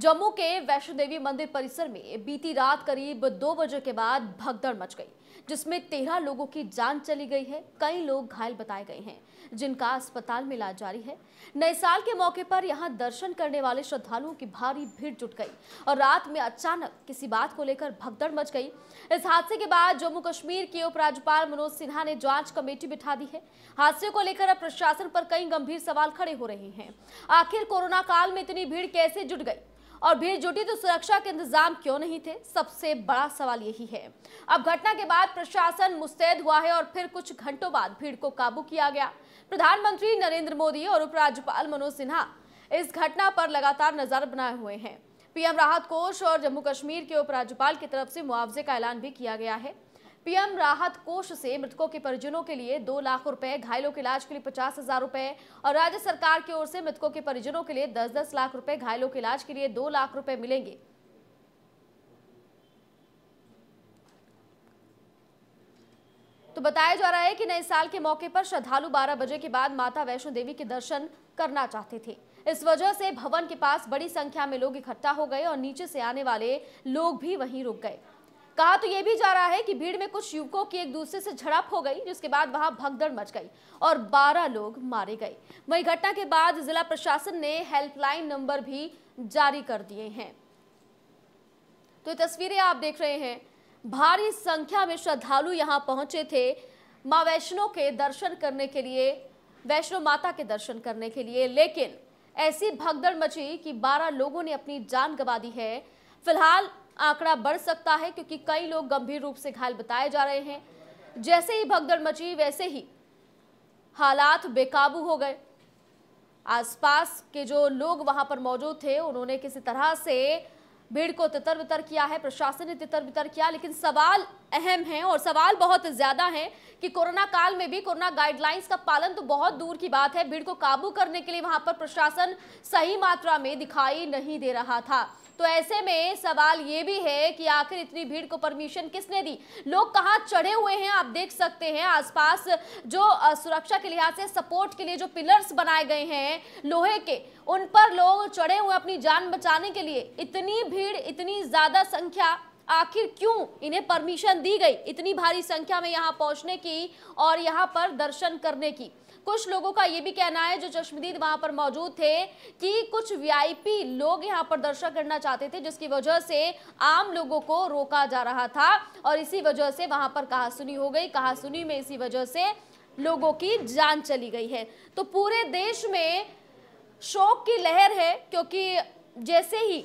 जम्मू के वैष्णो देवी मंदिर परिसर में बीती रात करीब दो बजे के बाद भगदड़ मच गई जिसमें तेरह लोगों की जान चली गई है कई लोग घायल बताए गए हैं जिनका अस्पताल में इलाज जारी है नए साल के मौके पर यहां दर्शन करने वाले श्रद्धालुओं की भारी भीड़ जुट गई और रात में अचानक किसी बात को लेकर भगदड़ मच गई इस हादसे के बाद जम्मू कश्मीर के उपराज्यपाल मनोज सिन्हा ने जांच कमेटी बिठा दी है हादसे को लेकर अब प्रशासन पर कई गंभीर सवाल खड़े हो रहे हैं आखिर कोरोना काल में इतनी भीड़ कैसे जुट गई और भीड़ जुटी तो सुरक्षा के इंतजाम क्यों नहीं थे सबसे बड़ा सवाल यही है अब घटना के बाद प्रशासन मुस्तैद हुआ है और फिर कुछ घंटों बाद भीड़ को काबू किया गया प्रधानमंत्री नरेंद्र मोदी और उपराज्यपाल मनोज सिन्हा इस घटना पर लगातार नजर बनाए हुए हैं पीएम राहत कोष और जम्मू कश्मीर के उपराज्यपाल की तरफ से मुआवजे का ऐलान भी किया गया है पीएम राहत कोष से मृतकों के परिजनों के लिए दो लाख रुपए घायलों के इलाज के लिए पचास हजार रुपए और राज्य सरकार की ओर से मृतकों के परिजनों के लिए दस दस लाख रुपए घायलों के इलाज के लिए दो लाख रुपए मिलेंगे तो बताया जा रहा है कि नए साल के मौके पर श्रद्धालु 12 बजे के बाद माता वैष्णो देवी के दर्शन करना चाहते थे इस वजह से भवन के पास बड़ी संख्या में लोग इकट्ठा हो गए और नीचे से आने वाले लोग भी वहीं रुक गए कहा तो यह भी जा रहा है कि भीड़ में कुछ युवकों की एक दूसरे से झड़प हो गई जिसके बाद वहां भगदड़ मच गई और 12 लोग मारे गए वही घटना के बाद जिला प्रशासन ने हेल्पलाइन नंबर भी जारी कर दिए हैं तो तस्वीरें आप देख रहे हैं भारी संख्या में श्रद्धालु यहां पहुंचे थे माँ वैष्णो के दर्शन करने के लिए वैष्णो माता के दर्शन करने के लिए लेकिन ऐसी भगदड़ मची कि 12 लोगों ने अपनी जान गंवा दी है फिलहाल आंकड़ा बढ़ सकता है क्योंकि कई लोग गंभीर रूप से घायल बताए जा रहे हैं जैसे ही भगदड़ मची वैसे ही हालात बेकाबू हो गए आसपास के जो लोग वहां पर मौजूद थे उन्होंने किसी तरह से भीड़ को तितर बितर किया है प्रशासन ने तितर बितर किया लेकिन सवाल अहम है और सवाल बहुत ज़्यादा है कि कोरोना काल में भी कोरोना गाइडलाइंस का पालन तो बहुत दूर की बात है भीड़ को काबू करने के लिए वहां पर प्रशासन सही मात्रा में दिखाई नहीं दे रहा था तो ऐसे में सवाल ये भी है कि आखिर इतनी भीड़ को परमिशन किसने दी लोग कहाँ चढ़े हुए हैं आप देख सकते हैं आसपास जो सुरक्षा के लिहाज से सपोर्ट के लिए जो पिलर्स बनाए गए हैं लोहे के उन पर लोग चढ़े हुए अपनी जान बचाने के लिए इतनी भीड़ इतनी ज़्यादा संख्या आखिर क्यों इन्हें परमिशन दी गई इतनी भारी संख्या में यहाँ पहुंचने की और यहाँ पर दर्शन करने की कुछ लोगों का ये भी कहना है जो चश्मदीद वहां पर मौजूद थे कि कुछ वीआईपी लोग यहां पर दर्शन करना चाहते थे जिसकी वजह से आम लोगों को रोका जा रहा था और इसी वजह से वहां पर कहासुनी हो गई कहासुनी में इसी वजह से लोगों की जान चली गई है तो पूरे देश में शोक की लहर है क्योंकि जैसे ही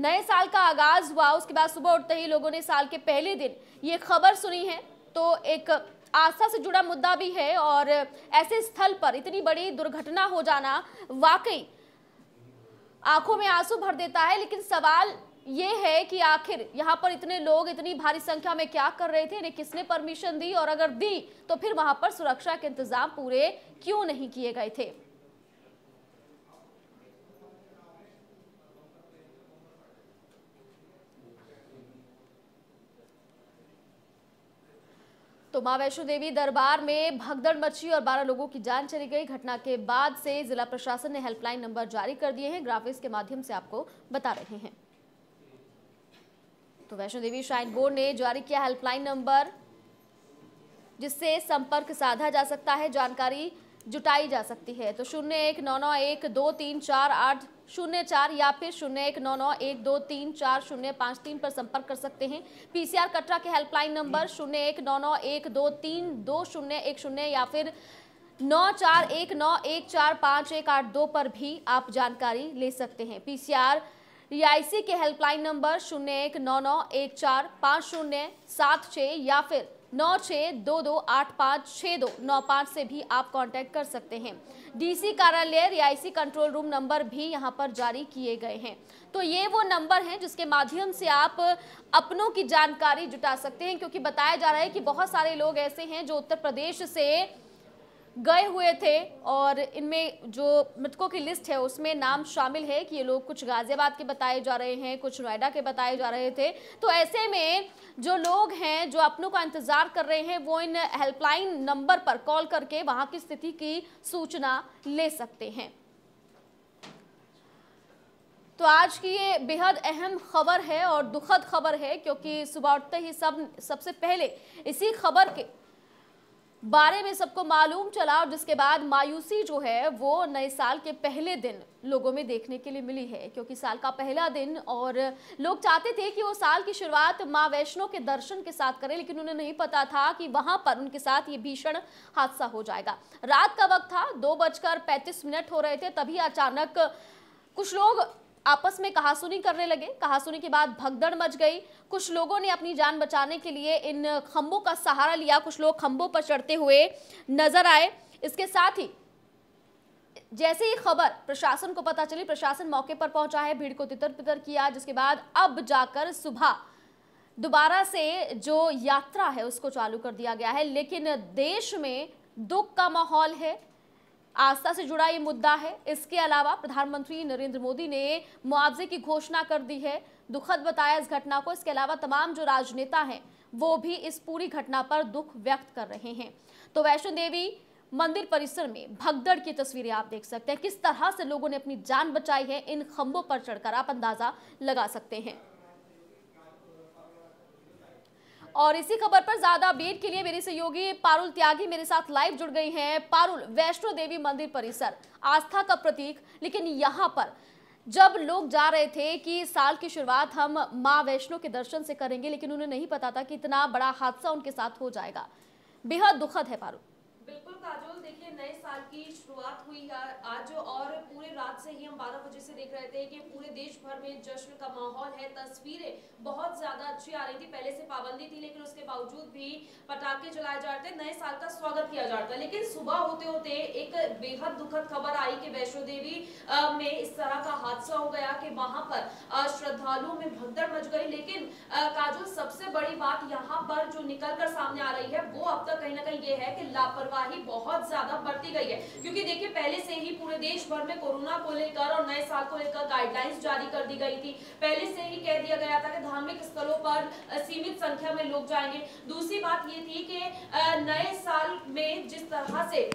नए साल का आगाज हुआ उसके बाद सुबह उठते ही लोगों ने साल के पहले दिन ये खबर सुनी है तो एक आस्था से जुड़ा मुद्दा भी है और ऐसे स्थल पर इतनी बड़ी दुर्घटना हो जाना वाकई आंखों में आंसू भर देता है लेकिन सवाल ये है कि आखिर यहाँ पर इतने लोग इतनी भारी संख्या में क्या कर रहे थे इन्हें किसने परमिशन दी और अगर दी तो फिर वहां पर सुरक्षा के इंतजाम पूरे क्यों नहीं किए गए थे तो मां वैष्णो देवी दरबार में भगदड़ मची और 12 लोगों की जान चली गई घटना के बाद से जिला प्रशासन ने हेल्पलाइन नंबर जारी कर दिए हैं ग्राफिक्स के माध्यम से आपको बता रहे हैं तो वैष्णो देवी श्राइन बोर्ड ने जारी किया हेल्पलाइन नंबर जिससे संपर्क साधा जा सकता है जानकारी जुटाई जा सकती है तो शून्य एक नौ नौ एक दो तीन चार आठ शून्य चार या फिर शून्य एक नौ नौ एक दो तीन चार शून्य पाँच तीन पर संपर्क कर सकते हैं पीसीआर कटरा के हेल्पलाइन नंबर शून्य एक नौ नौ एक दो तीन दो शून्य एक शून्य या फिर नौ चार एक नौ एक चार पाँच एक आठ दो पर भी आप जानकारी ले सकते हैं पीसीआर सी e के हेल्पलाइन नंबर शून्य एक नौ नौ एक चार पाँच शून्य सात छः या फिर नौ छः दो दो आठ पाँच छः दो नौ पाँच से भी आप कांटेक्ट कर सकते हैं डीसी कार्यालय रियासी कंट्रोल रूम नंबर भी यहाँ पर जारी किए गए हैं तो ये वो नंबर हैं जिसके माध्यम से आप अपनों की जानकारी जुटा सकते हैं क्योंकि बताया जा रहा है कि बहुत सारे लोग ऐसे हैं जो उत्तर प्रदेश से गए हुए थे और इनमें जो मृतकों की लिस्ट है उसमें नाम शामिल है कि ये लोग कुछ गाजियाबाद के बताए जा रहे हैं कुछ नोएडा के बताए जा रहे थे तो ऐसे में जो लोग हैं जो अपनों का इंतज़ार कर रहे हैं वो इन हेल्पलाइन नंबर पर कॉल करके वहाँ की स्थिति की सूचना ले सकते हैं तो आज की ये बेहद अहम खबर है और दुखद खबर है क्योंकि सुबह उठते ही सब सबसे पहले इसी खबर के बारे में सबको मालूम चला और जिसके बाद मायूसी जो है वो नए साल के पहले दिन लोगों में देखने के लिए मिली है क्योंकि साल का पहला दिन और लोग चाहते थे कि वो साल की शुरुआत माँ वैष्णो के दर्शन के साथ करें लेकिन उन्हें नहीं पता था कि वहां पर उनके साथ ये भीषण हादसा हो जाएगा रात का वक्त था दो बजकर पैंतीस मिनट हो रहे थे तभी अचानक कुछ लोग आपस में कहासुनी करने लगे कहासुनी के बाद भगदड़ मच गई कुछ लोगों ने अपनी जान बचाने के लिए इन खंभों का सहारा लिया कुछ लोग खंभों पर चढ़ते हुए नजर आए इसके साथ ही जैसे ही खबर प्रशासन को पता चली प्रशासन मौके पर पहुंचा है भीड़ को तितर पितर किया जिसके बाद अब जाकर सुबह दोबारा से जो यात्रा है उसको चालू कर दिया गया है लेकिन देश में दुख का माहौल है आस्था से जुड़ा ये मुद्दा है इसके अलावा प्रधानमंत्री नरेंद्र मोदी ने मुआवजे की घोषणा कर दी है दुखद बताया इस घटना को इसके अलावा तमाम जो राजनेता हैं वो भी इस पूरी घटना पर दुख व्यक्त कर रहे हैं तो वैष्णो देवी मंदिर परिसर में भगदड़ की तस्वीरें आप देख सकते हैं किस तरह से लोगों ने अपनी जान बचाई है इन खंभों पर चढ़कर आप अंदाजा लगा सकते हैं और इसी खबर पर ज्यादा अपडेट के लिए मेरे सहयोगी पारुल त्यागी मेरे साथ लाइव जुड़ गई हैं पारुल वैष्णो देवी मंदिर परिसर आस्था का प्रतीक लेकिन यहाँ पर जब लोग जा रहे थे कि साल की शुरुआत हम माँ वैष्णो के दर्शन से करेंगे लेकिन उन्हें नहीं पता था कि इतना बड़ा हादसा उनके साथ हो जाएगा बेहद दुखद है पारुल काजोल देखिए नए साल की शुरुआत हुई है आज और पूरे रात से ही हम 12 बजे से देख रहे थे कि पूरे देश भर में जश्न का माहौल है तस्वीरें बहुत ज्यादा अच्छी आ रही थी पहले से पाबंदी थी लेकिन उसके बावजूद भी पटाखे चलाए जा रहे थे नए साल का स्वागत किया जा रहा था लेकिन सुबह होते होते एक बेहद दुखद खबर आई कि वैष्णो देवी में इस तरह का हादसा हो गया कि वहां पर वालों में भगदड़ मच गई लेकिन काजल सबसे बड़ी बात यहाँ पर जो निकल कर सामने आ रही है वो अब तक कहीं ना कहीं ये है कि लापरवाही बहुत ज्यादा बढ़ती गई है क्योंकि देखिए पहले से ही पूरे देश भर में कोरोना को लेकर और नए साल को लेकर गाइडलाइंस जारी कर दी गई थी पहले से ही कह दिया गया था कि धार्मिक स्थलों पर सीमित संख्या में लोग जाएंगे दूसरी बात ये थी कि नए साल में जिस तरह से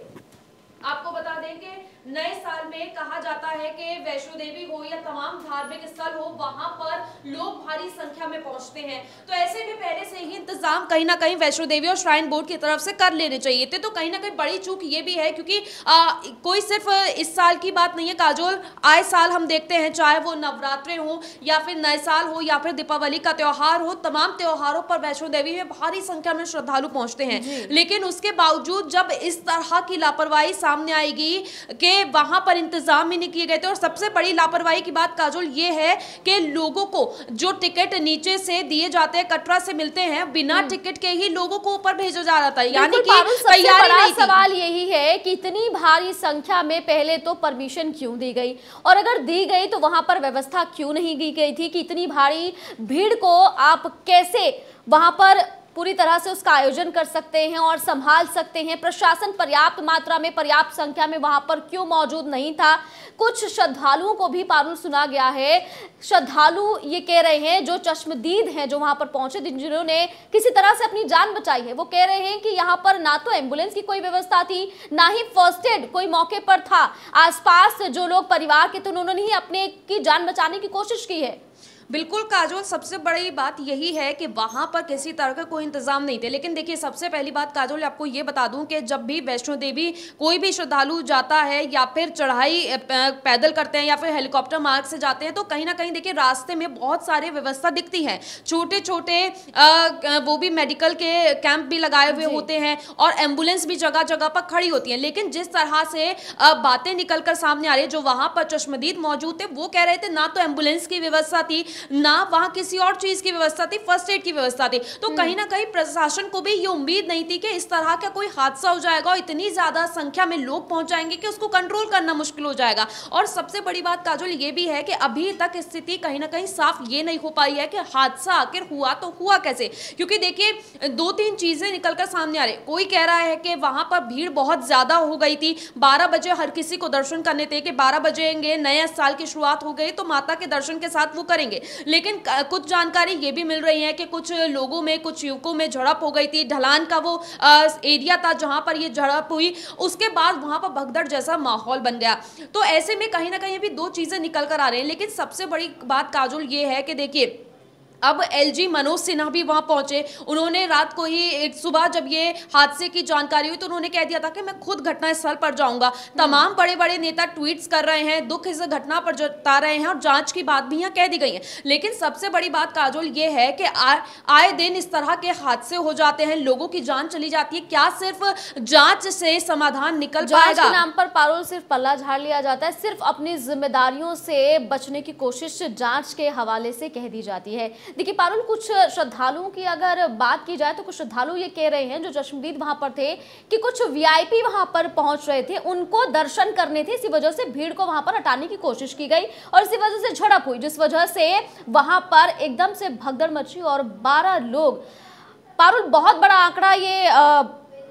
आपको बता दें कि नए साल में कहा जाता है कि वैष्णो देवी हो या तमाम धार्मिक स्थल हो वहां पर लोग भारी संख्या में पहुंचते हैं तो ऐसे में पहले से ही इंतजाम कहीं ना कहीं वैष्णो देवी और श्राइन बोर्ड की तरफ से कर लेने चाहिए थे तो कहीं ना कहीं बड़ी चूक ये भी है क्योंकि आ, कोई सिर्फ इस साल की बात नहीं है काजोल आए साल हम देखते हैं चाहे वो नवरात्रे हो या फिर नए साल हो या फिर दीपावली का त्यौहार हो तमाम त्यौहारों पर वैष्णो देवी में भारी संख्या में श्रद्धालु पहुंचते हैं लेकिन उसके बावजूद जब इस तरह की लापरवाही सामने आएगी कि वहां पर इंतज़ाम ही नहीं किए गए थे और सबसे बड़ी लापरवाही की बात काजोल ये है कि लोगों को जो टिकट नीचे से दिए जाते हैं कटरा से मिलते हैं बिना हम्म। टिकट के ही लोगों को ऊपर भेजा जा रहा था यानी कि तैयारी सवाल यही है कि इतनी भारी संख्या में पहले तो परमिशन क्यों दी गई और अगर दी गई तो वहां पर व्यवस्था क्यों नहीं की गई थी कि इतनी भारी भीड़ को आप कैसे वहां पर पूरी तरह से उसका आयोजन कर सकते हैं और संभाल सकते हैं प्रशासन पर्याप्त मात्रा में पर्याप्त संख्या में वहां पर क्यों मौजूद नहीं था कुछ श्रद्धालुओं को भी पारुल सुना गया है श्रद्धालु ये कह रहे हैं जो चश्मदीद हैं जो वहां पर पहुंचे जिन्होंने किसी तरह से अपनी जान बचाई है वो कह रहे हैं कि यहाँ पर ना तो एम्बुलेंस की कोई व्यवस्था थी ना ही फर्स्ट एड कोई मौके पर था आसपास जो लोग परिवार के थे उन्होंने ही अपने की जान बचाने की कोशिश की है बिल्कुल काजोल सबसे बड़ी बात यही है कि वहाँ पर किसी तरह का कोई इंतजाम नहीं थे लेकिन देखिए सबसे पहली बात काजोल आपको ये बता दूं कि जब भी वैष्णो देवी कोई भी श्रद्धालु जाता है या फिर चढ़ाई पैदल करते हैं या फिर हेलीकॉप्टर मार्ग से जाते हैं तो कहीं ना कहीं देखिए रास्ते में बहुत सारे व्यवस्था दिखती है छोटे छोटे वो भी मेडिकल के कैंप भी लगाए हुए होते हैं और एम्बुलेंस भी जगह जगह पर खड़ी होती है लेकिन जिस तरह से बातें निकल कर सामने आ रही है जो वहाँ पर चश्मदीद मौजूद थे वो कह रहे थे ना तो एम्बुलेंस की व्यवस्था थी ना वहां किसी और चीज़ की व्यवस्था थी फर्स्ट एड की व्यवस्था थी तो हम्म। कहीं ना कहीं प्रशासन को भी ये उम्मीद नहीं थी कि इस तरह का कोई हादसा हो जाएगा और इतनी ज़्यादा संख्या में लोग पहुंच जाएंगे कि उसको कंट्रोल करना मुश्किल हो जाएगा और सबसे बड़ी बात काजुल ये भी है कि अभी तक स्थिति कहीं ना कहीं साफ ये नहीं हो पाई है कि हादसा आखिर हुआ तो हुआ कैसे क्योंकि देखिए दो तीन चीज़ें निकलकर सामने आ रही कोई कह रहा है कि वहां पर भीड़ बहुत ज़्यादा हो गई थी बारह बजे हर किसी को दर्शन करने थे कि बारह बजेंगे नए साल की शुरुआत हो गई तो माता के दर्शन के साथ वो करेंगे लेकिन कुछ जानकारी ये भी मिल रही है कि कुछ लोगों में कुछ युवकों में झड़प हो गई थी ढलान का वो एरिया था जहाँ पर ये झड़प हुई उसके बाद वहाँ पर भगदड़ जैसा माहौल बन गया तो ऐसे में कहीं ना कहीं अभी दो चीज़ें निकल कर आ रही हैं लेकिन सबसे बड़ी बात काजुल ये है कि देखिए अब एलजी मनोज सिन्हा भी वहां पहुंचे उन्होंने रात को ही सुबह जब ये हादसे की जानकारी हुई तो उन्होंने कह दिया था कि मैं खुद घटनास्थल पर जाऊंगा हम्म। तमाम बड़े बड़े नेता ट्वीट्स कर रहे हैं दुख इस घटना पर जता रहे हैं और जांच की बात भी यहाँ कह दी गई है लेकिन सबसे बड़ी बात काजोल ये है कि आए दिन इस तरह के हादसे हो जाते हैं लोगों की जान चली जाती है क्या सिर्फ जांच से समाधान निकल जाएगा नाम पर पारोल सिर्फ पल्ला झाड़ लिया जाता है सिर्फ अपनी जिम्मेदारियों से बचने की कोशिश जांच के हवाले से कह दी जाती है देखिए पारुल कुछ श्रद्धालुओं की अगर बात की जाए तो कुछ श्रद्धालु ये कह रहे हैं जो जश्नबीद वहां पर थे कि कुछ वीआईपी वहां पर पहुंच रहे थे उनको दर्शन करने थे इसी वजह से भीड़ को वहां पर हटाने की कोशिश की गई और इसी वजह से झड़प हुई जिस वजह से वहां पर एकदम से भगदड़ मची और बारह लोग पारुल बहुत बड़ा आंकड़ा ये आ,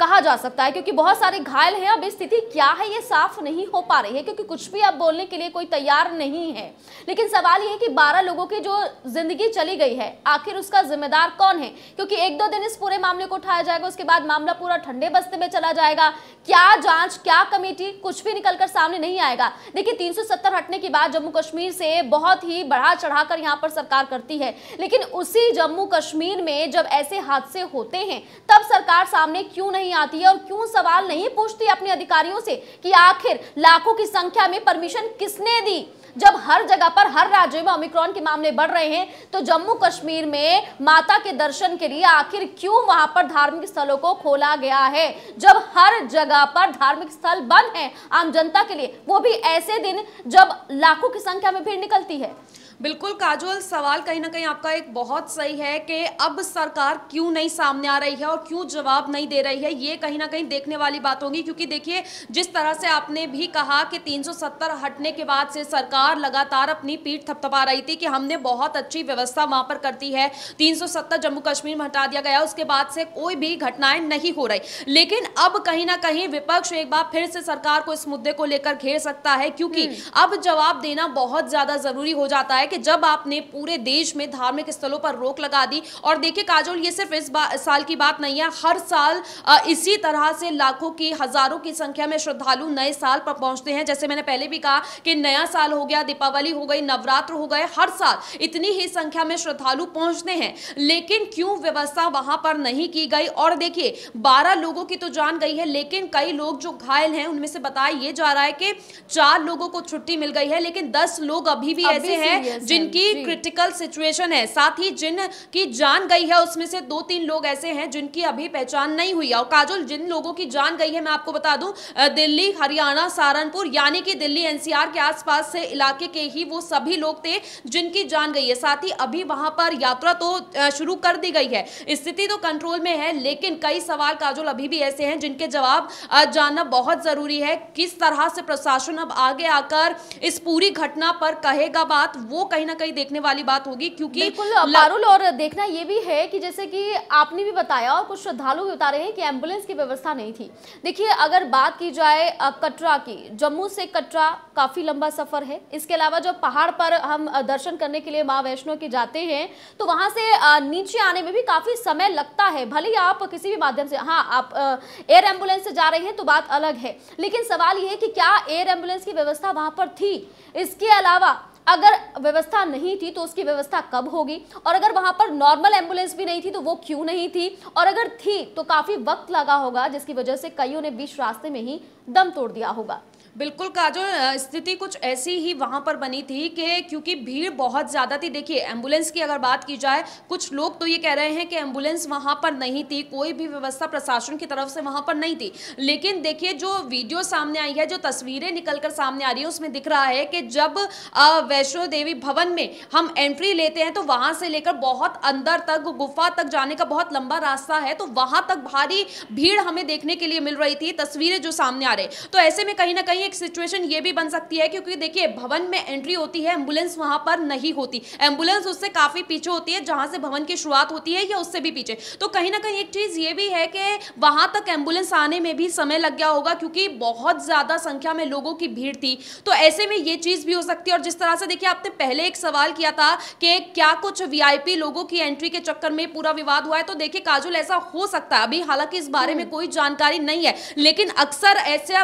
कहा जा सकता है क्योंकि बहुत सारे घायल हैं अब स्थिति क्या है ये साफ नहीं हो पा रही है क्योंकि कुछ भी अब बोलने के लिए कोई तैयार नहीं है लेकिन सवाल ये है कि 12 लोगों की जो जिंदगी चली गई है आखिर उसका जिम्मेदार कौन है क्योंकि एक दो दिन इस पूरे मामले को उठाया जाएगा उसके बाद मामला पूरा ठंडे बस्ते में चला जाएगा क्या जांच क्या कमेटी कुछ भी निकल सामने नहीं आएगा देखिए तीन हटने के बाद जम्मू कश्मीर से बहुत ही बढ़ा चढ़ा यहाँ पर सरकार करती है लेकिन उसी जम्मू कश्मीर में जब ऐसे हादसे होते हैं तब सरकार सामने क्यों नहीं नहीं आती है और क्यों सवाल नहीं पूछती अपने अधिकारियों से कि आखिर लाखों की संख्या में परमिशन किसने दी जब हर जगह पर हर राज्य में ओमिक्रॉन के मामले बढ़ रहे हैं तो जम्मू कश्मीर में माता के दर्शन के लिए आखिर क्यों वहां पर धार्मिक स्थलों को खोला गया है जब हर जगह पर धार्मिक स्थल बंद हैं आम जनता के लिए वो भी ऐसे दिन जब लाखों की संख्या में भीड़ निकलती है बिल्कुल काजोल सवाल कहीं ना कहीं आपका एक बहुत सही है कि अब सरकार क्यों नहीं सामने आ रही है और क्यों जवाब नहीं दे रही है ये कहीं ना कहीं देखने वाली बात होगी क्योंकि देखिए जिस तरह से आपने भी कहा कि 370 हटने के बाद से सरकार लगातार अपनी पीठ थपथपा रही थी कि हमने बहुत अच्छी व्यवस्था वहाँ पर कर दी है तीन जम्मू कश्मीर में हटा दिया गया उसके बाद से कोई भी घटनाएं नहीं हो रही लेकिन अब कहीं ना कहीं विपक्ष एक बार फिर से सरकार को इस मुद्दे को लेकर घेर सकता है क्योंकि हम्म। अब जवाब देना बहुत ज्यादा जरूरी हो जाता है कि जब आपने पूरे देश में धार्मिक स्थलों पर रोक लगा दी और देखिए काजोल ये सिर्फ इस साल की बात नहीं है हर साल इसी तरह से लाखों की हजारों की संख्या में श्रद्धालु नए साल पर पहुंचते हैं जैसे मैंने पहले भी कहा कि नया साल हो गया दीपावली हो गई नवरात्र हो गए हर साल इतनी ही संख्या में श्रद्धालु पहुंचते हैं लेकिन क्यों व्यवस्था वहां पर नहीं की गई और देखिए बारह लोगों की तो जान गई है लेकिन कई लोग जो घायल हैं उनमें से बताया ये जा रहा है कि चार लोगों को छुट्टी मिल गई है लेकिन दस लोग अभी भी अभी ऐसे हैं जिनकी क्रिटिकल सिचुएशन है साथ ही जिन की जान गई है उसमें से दो तीन लोग ऐसे हैं जिनकी अभी पहचान नहीं हुई है और काजल जिन लोगों की जान गई है मैं आपको बता दूं दिल्ली हरियाणा सहारनपुर यानी कि दिल्ली एनसीआर के आसपास से इलाके के ही वो सभी लोग थे जिनकी जान गई है साथ ही अभी वहां पर यात्रा तो शुरू कर दी गई है स्थिति तो कंट्रोल में है लेकिन कई सवाल काजल अभी भी ऐसे हैं जिनके जवाब जानना बहुत जरूरी है किस तरह से प्रशासन अब आगे आकर इस पूरी घटना पर कहेगा बात वो कहीं ना कहीं देखने वाली बात होगी क्योंकि बिल्कुल और देखना ये भी है कि जैसे कि आपने भी बताया और कुछ श्रद्धालु भी बता रहे हैं कि एम्बुलेंस की व्यवस्था नहीं थी देखिए अगर बात की जाए कटरा की जम्मू से कटरा काफ़ी लंबा सफ़र है इसके अलावा जब पहाड़ पर हम दर्शन करने के लिए माँ वैष्णो के जाते हैं तो वहां से नीचे आने में भी काफ़ी समय लगता है भले ही आप किसी भी माध्यम से हाँ आप एयर एम्बुलेंस से जा रहे हैं तो बात अलग है लेकिन सवाल यह है कि क्या एयर एम्बुलेंस की व्यवस्था वहां पर थी इसके अलावा अगर व्यवस्था नहीं थी तो उसकी व्यवस्था कब होगी और अगर वहां पर नॉर्मल एम्बुलेंस भी नहीं थी तो वो क्यों नहीं थी और अगर थी तो काफ़ी वक्त लगा होगा जिसकी वजह से कईयों ने बीच रास्ते में ही दम तोड़ दिया होगा बिल्कुल काजल स्थिति कुछ ऐसी ही वहां पर बनी थी कि क्योंकि भीड़ बहुत ज़्यादा थी देखिए एम्बुलेंस की अगर बात की जाए कुछ लोग तो ये कह रहे हैं कि एम्बुलेंस वहां पर नहीं थी कोई भी व्यवस्था प्रशासन की तरफ से वहां पर नहीं थी लेकिन देखिए जो वीडियो सामने आई है जो तस्वीरें निकल कर सामने आ रही है उसमें दिख रहा है कि जब वैष्णो देवी भवन में हम एंट्री लेते हैं तो वहाँ से लेकर बहुत अंदर तक गुफा तक जाने का बहुत लंबा रास्ता है तो वहाँ तक भारी भीड़ हमें देखने के लिए मिल रही थी तस्वीरें जो सामने आ रही तो ऐसे में कहीं ना कहीं कहीं एक सिचुएशन ये भी बन सकती है क्योंकि देखिए भवन में एंट्री होती है एम्बुलेंस वहां पर नहीं होती एम्बुलेंस उससे काफी पीछे होती है जहां से भवन की शुरुआत होती है या उससे भी पीछे तो कहीं ना कहीं एक चीज ये भी है कि वहां तक एम्बुलेंस आने में भी समय लग गया होगा क्योंकि बहुत ज्यादा संख्या में लोगों की भीड़ थी तो ऐसे में ये चीज भी हो सकती है और जिस तरह से देखिए आपने पहले एक सवाल किया था कि क्या कुछ वीआईपी लोगों की एंट्री के चक्कर में पूरा विवाद हुआ है तो देखिए काजुल ऐसा हो सकता है अभी हालांकि इस बारे में हम्म। कोई जानकारी नहीं है लेकिन अक्सर ऐसा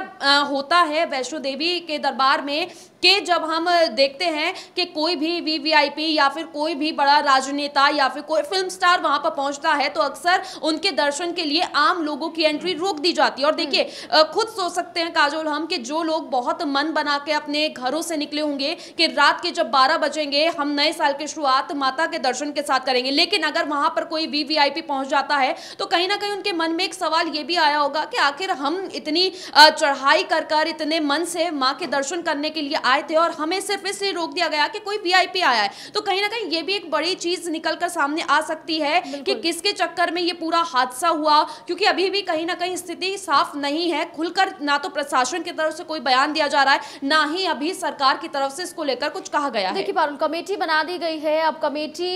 होता है वैष्णो देवी के दरबार में कि जब हम देखते हैं कि कोई भी वीवीआईपी या फिर कोई भी बड़ा राजनेता या फिर कोई फिल्म स्टार वहां पर पहुंचता है तो अक्सर उनके दर्शन के लिए आम लोगों की एंट्री हम्म। रोक दी जाती है और देखिए हम्म। खुद सोच सकते हैं काजोल हम कि जो लोग बहुत मन बना के अपने घरों से निकले होंगे कि रात के जब बारह बजेंगे हम नए साल की शुरुआत माता के दर्शन के साथ करेंगे लेकिन अगर वहां पर कोई वीवीआईपी पहुंच जाता है तो कहीं ना कहीं उनके मन में एक सवाल ये भी आया होगा कि आखिर हम इतनी चढ़ाई कर कर इतने मन से माँ के दर्शन करने के लिए आए थे और हमें सिर्फ इसलिए रोक दिया गया कि कोई वीआईपी आया है तो कहीं ना कहीं ये भी एक बड़ी चीज निकल कर सामने आ सकती है कि किसके चक्कर में ये पूरा हादसा हुआ क्योंकि अभी भी कहीं ना कहीं स्थिति साफ नहीं है खुलकर ना तो प्रशासन की तरफ से कोई बयान दिया जा रहा है ना ही अभी सरकार की तरफ से इसको लेकर कुछ कहा गया है देखिए पारुल कमेटी बना दी गई है अब कमेटी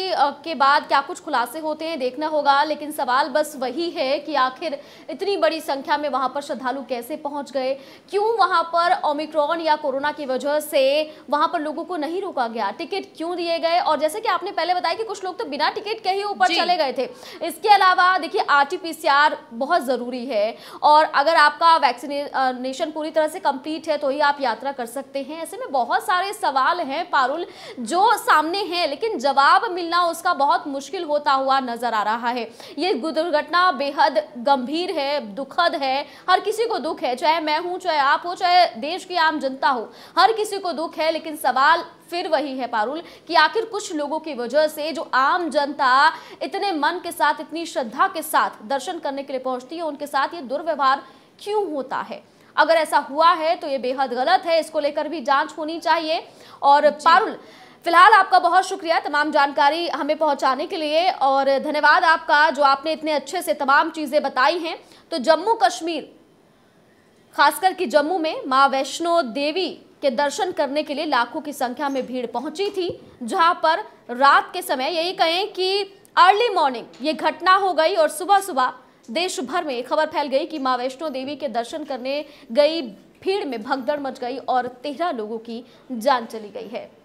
के बाद क्या कुछ खुलासे होते हैं देखना होगा लेकिन सवाल बस वही है कि आखिर इतनी बड़ी संख्या में वहां पर श्रद्धालु कैसे पहुंच गए क्यों वहां पर ओमिक्रॉन या कोरोना की वजह से वहां पर लोगों को नहीं रोका गया टिकट क्यों दिए गए और जैसे कि आपने पहले बताया कि कुछ लोग तो बिना टिकट के ही ऊपर चले गए थे इसके अलावा देखिए आरटीपीसीआर बहुत ज़रूरी है और अगर आपका वैक्सीनेशन पूरी तरह से कंप्लीट है तो ही आप यात्रा कर सकते हैं ऐसे में बहुत सारे सवाल हैं पारुल जो सामने हैं लेकिन जवाब मिलना उसका बहुत मुश्किल होता हुआ नजर आ रहा है ये दुर्घटना बेहद गंभीर है दुखद है हर किसी को दुख है चाहे मैं हूं चाहे आप हो चाहे देश की आम जनता हो हर किसी किसी को दुख है लेकिन सवाल फिर वही है पारुल कि आखिर कुछ लोगों की वजह से जो आम जनता इतने मन के साथ इतनी श्रद्धा के साथ दर्शन करने के लिए पहुंचती है उनके साथ ये दुर्व्यवहार क्यों होता है अगर ऐसा हुआ है तो ये बेहद गलत है इसको लेकर भी जांच होनी चाहिए और पारुल फिलहाल आपका बहुत शुक्रिया तमाम जानकारी हमें पहुंचाने के लिए और धन्यवाद आपका जो आपने इतने अच्छे से तमाम चीज़ें बताई हैं तो जम्मू कश्मीर खासकर कि जम्मू में माँ वैष्णो देवी के दर्शन करने के लिए लाखों की संख्या में भीड़ पहुंची थी जहां पर रात के समय यही कहें कि अर्ली मॉर्निंग ये घटना हो गई और सुबह सुबह देश भर में खबर फैल गई कि माँ वैष्णो देवी के दर्शन करने गई भीड़ में भगदड़ मच गई और तेरह लोगों की जान चली गई है